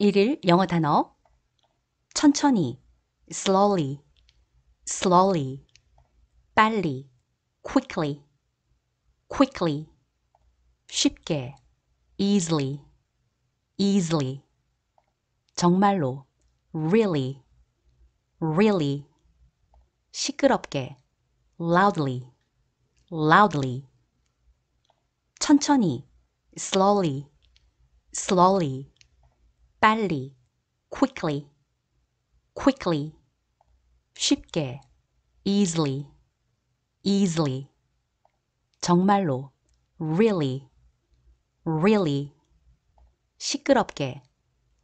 1일 영어 단어 천천히 slowly slowly 빨리 quickly quickly 쉽게 easily easily 정말로 really really 시끄럽게 loudly loudly 천천히 slowly slowly 빨리 quickly quickly 쉽게 easily easily 정말로 really really 시끄럽게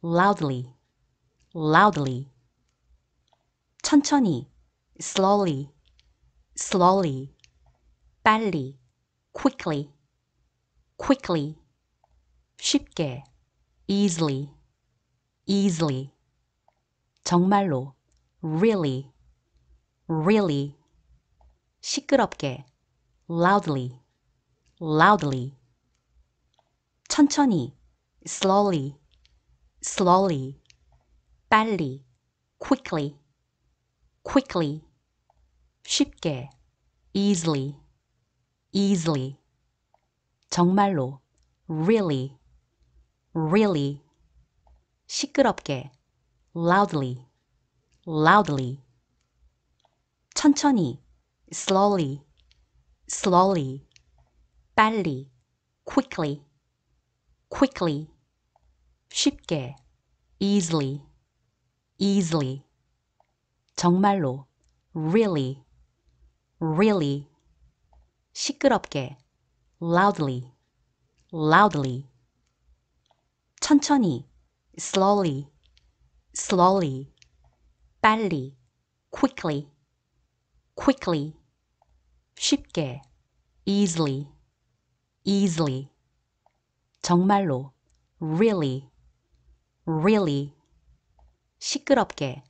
loudly loudly 천천히 slowly slowly 빨리 quickly quickly 쉽게 easily easily 정말로 really really 시끄럽게 loudly loudly 천천히 slowly slowly 빨리 quickly quickly 쉽게 easily easily 정말로 really really 시끄럽게 loudly loudly 천천히 slowly slowly 빨리 quickly quickly 쉽게 easily easily 정말로 really really 시끄럽게 loudly loudly 천천히 slowly, slowly, 빨리, quickly, quickly, 쉽게, easily, easily, 정말로, really, really, 시끄럽게,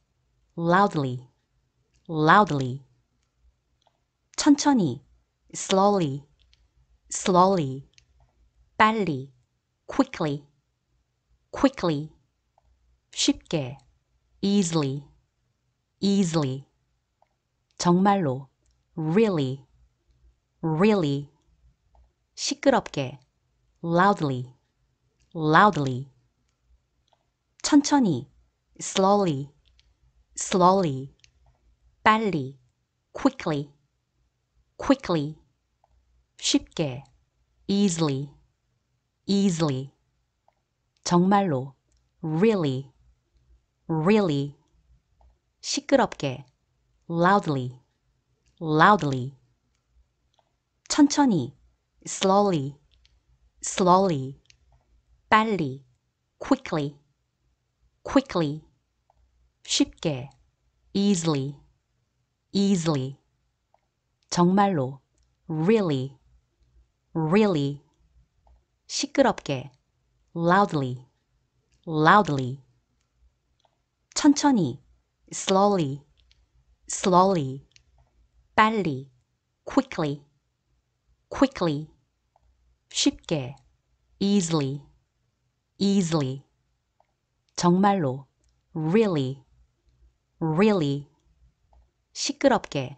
loudly, loudly, 천천히, slowly, slowly, 빨리, quickly, quickly. 쉽게 easily easily 정말로 really really 시끄럽게 loudly loudly 천천히 slowly slowly 빨리 quickly quickly 쉽게 easily easily 정말로 really really 시끄럽게 loudly loudly 천천히 slowly slowly 빨리 quickly quickly 쉽게 easily easily 정말로 really really 시끄럽게 loudly loudly 천천히 slowly, slowly, 빨리 quickly, quickly, 쉽게 easily, easily, 정말로 really, really, 시끄럽게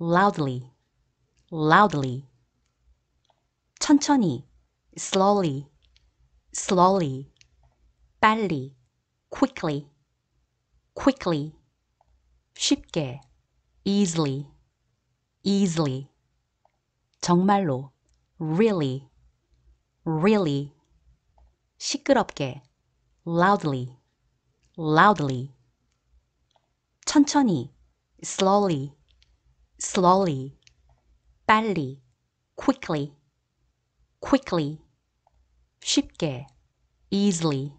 loudly, loudly, 천천히 slowly, slowly, 빨리 quickly quickly, 쉽게, easily, easily. 정말로, really, really. 시끄럽게, loudly, loudly. 천천히, slowly, slowly. 빨리, quickly, quickly. 쉽게, easily,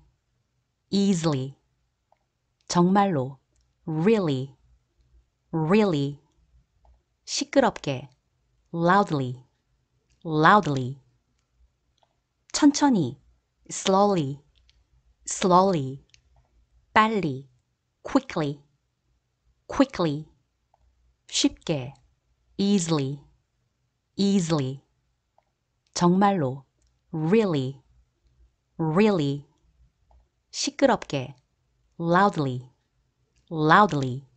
easily. 정말로 really really 시끄럽게 loudly loudly 천천히 slowly slowly 빨리 quickly quickly 쉽게 easily easily 정말로 really really 시끄럽게 loudly, loudly.